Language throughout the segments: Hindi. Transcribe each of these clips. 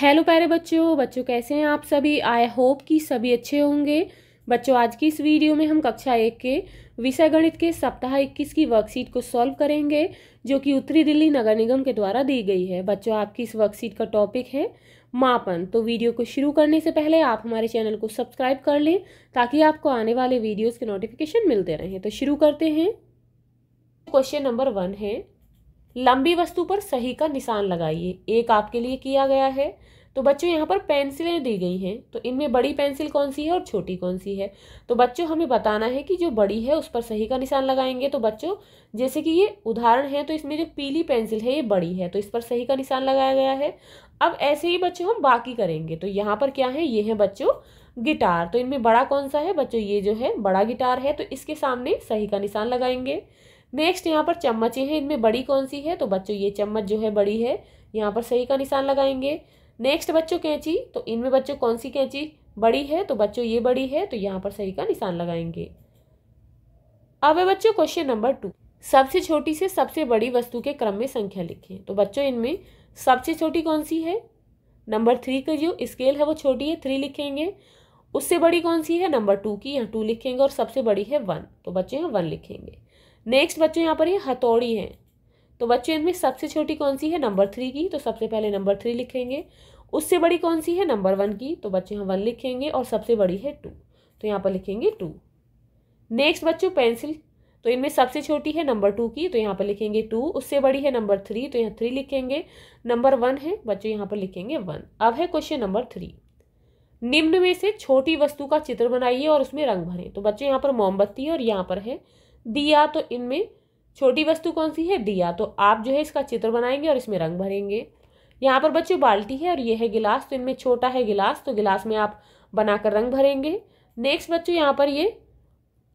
हेलो प्यारे बच्चों बच्चों कैसे हैं आप सभी आई होप कि सभी अच्छे होंगे बच्चों आज की इस वीडियो में हम कक्षा एक के विषय गणित के सप्ताह इक्कीस की वर्कशीट को सॉल्व करेंगे जो कि उत्तरी दिल्ली नगर निगम के द्वारा दी गई है बच्चों आपकी इस वर्कशीट का टॉपिक है मापन तो वीडियो को शुरू करने से पहले आप हमारे चैनल को सब्सक्राइब कर लें ताकि आपको आने वाले वीडियोज़ के नोटिफिकेशन मिलते रहें तो शुरू करते हैं क्वेश्चन नंबर वन है लंबी वस्तु पर सही का निशान लगाइए एक आपके लिए किया गया है तो बच्चों यहाँ पर पेंसिलें दी गई हैं तो इनमें बड़ी पेंसिल कौन सी है और छोटी कौन सी है तो बच्चों हमें बताना है कि जो बड़ी है उस पर सही का निशान लगाएंगे तो बच्चों जैसे कि ये उदाहरण है तो इसमें जो पीली पेंसिल है ये बड़ी है तो इस पर सही का निशान लगाया गया है अब ऐसे ही बच्चों हम बाकी करेंगे तो यहाँ पर क्या है ये है बच्चों गिटार तो इनमें बड़ा कौन सा है बच्चों ये जो है बड़ा गिटार है तो इसके सामने सही का निशान लगाएंगे नेक्स्ट यहाँ पर चम्मचें हैं इनमें बड़ी कौन सी है तो बच्चों ये चम्मच जो है बड़ी है यहाँ पर सही का निशान लगाएंगे नेक्स्ट बच्चों कैंची तो इनमें बच्चों कौन सी कैंची बड़ी है तो बच्चों ये बड़ी है तो यहाँ पर सही का निशान लगाएंगे अब है बच्चों क्वेश्चन नंबर टू सबसे छोटी से सबसे बड़ी वस्तु के क्रम में संख्या लिखें तो बच्चों इनमें सबसे छोटी कौन सी है नंबर थ्री का जो स्केल है वो छोटी है थ्री लिखेंगे उससे बड़ी कौन सी है नंबर टू की यहाँ टू लिखेंगे और सबसे बड़ी है वन तो बच्चे यहाँ वन लिखेंगे नेक्स्ट बच्चों यहाँ पर ये हथौड़ी है तो बच्चों इनमें सबसे छोटी कौन सी है नंबर थ्री की तो सबसे पहले नंबर थ्री लिखेंगे उससे बड़ी कौन सी है नंबर वन की तो बच्चे यहाँ वन लिखेंगे और सबसे बड़ी है टू तो यहाँ पर लिखेंगे टू नेक्स्ट बच्चों पेंसिल तो इनमें सबसे छोटी है नंबर टू की तो यहाँ पर लिखेंगे टू उससे बड़ी है नंबर थ्री तो यहाँ थ्री लिखेंगे नंबर वन है बच्चों यहाँ पर लिखेंगे वन अब है क्वेश्चन नंबर थ्री निम्न में से छोटी वस्तु का चित्र बनाइए और उसमें रंग भरें तो बच्चे यहाँ पर मोमबत्ती है और यहाँ पर है दिया तो इनमें छोटी वस्तु कौन सी है दिया तो आप जो है इसका चित्र बनाएंगे और इसमें रंग भरेंगे यहाँ पर बच्चों बाल्टी है और ये है गिलास तो इनमें छोटा है गिलास तो गिलास में आप बनाकर रंग भरेंगे नेक्स्ट बच्चों यहाँ पर ये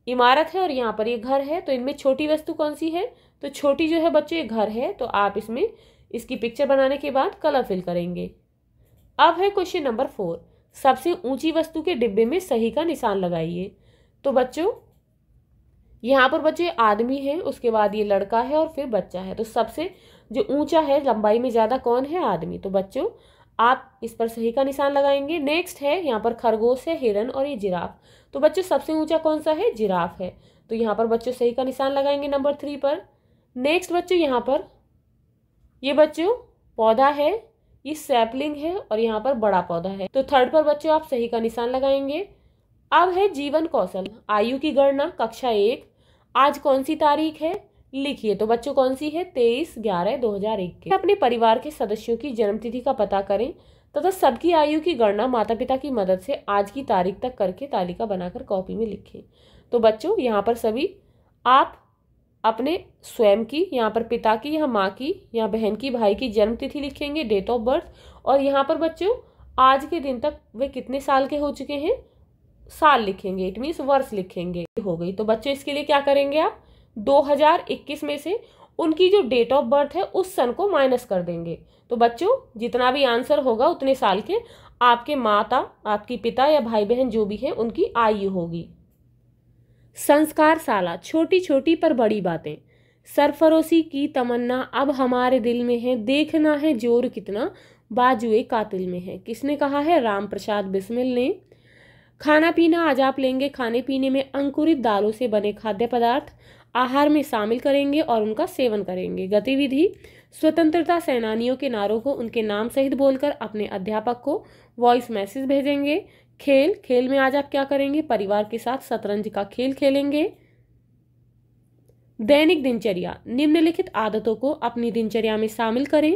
इमारत है और यहाँ पर ये घर है तो इनमें छोटी वस्तु कौन सी है तो छोटी जो है बच्चों ये घर है तो आप इसमें इसकी पिक्चर बनाने के बाद कलर फिल करेंगे अब है क्वेश्चन नंबर फोर सबसे ऊंची वस्तु के डिब्बे में सही का निशान लगाइए तो बच्चों यहाँ पर बच्चे आदमी है उसके बाद ये लड़का है और फिर बच्चा है तो सबसे जो ऊंचा है लंबाई में ज़्यादा कौन है आदमी तो बच्चों आप इस पर सही का निशान लगाएंगे नेक्स्ट है यहाँ पर खरगोश है हिरन और ये जिराफ तो बच्चों सबसे ऊंचा कौन सा है जिराफ है तो यहाँ पर बच्चों सही का निशान लगाएंगे नंबर थ्री पर नेक्स्ट बच्चों यहाँ पर ये बच्चों पौधा है ये सैपलिंग है और यहाँ पर बड़ा पौधा है तो थर्ड पर बच्चों आप सही का निशान लगाएंगे अब है जीवन कौशल आयु की गणना कक्षा एक आज कौन सी तारीख है लिखिए तो बच्चों कौन सी है तेईस ग्यारह दो हजार इक्कीस अपने परिवार के सदस्यों की जन्मतिथि का पता करें तथा तो सबकी आयु की गणना माता पिता की मदद से आज की तारीख तक करके तालिका बनाकर कॉपी में लिखें तो बच्चों यहाँ पर सभी आप अपने स्वयं की यहाँ पर पिता की यहाँ माँ की यहाँ बहन की भाई की जन्मतिथि लिखेंगे डेट ऑफ बर्थ और यहाँ पर बच्चों आज के दिन तक वे कितने साल के हो चुके हैं साल लिखेंगे इट मीन्स वर्ष लिखेंगे हो गई तो बच्चों इसके लिए क्या करेंगे आप 2021 में से उनकी जो डेट ऑफ बर्थ है उस सन को माइनस कर देंगे तो बच्चों जितना भी आंसर होगा उतने साल के आपके माता आपकी पिता या भाई बहन जो भी हैं उनकी आयु होगी संस्कार साला छोटी छोटी पर बड़ी बातें सरफरोशी की तमन्ना अब हमारे दिल में है देखना है जोर कितना बाजुए कातिल में है किसने कहा है राम प्रसाद बिस्मिल ने खाना पीना आज आप लेंगे खाने पीने में अंकुरित दालों से बने खाद्य पदार्थ आहार में शामिल करेंगे और उनका सेवन करेंगे गतिविधि स्वतंत्रता सेनानियों के नारों को उनके नाम सहित बोलकर अपने अध्यापक को वॉइस मैसेज भेजेंगे खेल खेल में आज आप क्या करेंगे परिवार के साथ शतरंज का खेल खेलेंगे दैनिक दिनचर्या निम्नलिखित आदतों को अपनी दिनचर्या में शामिल करें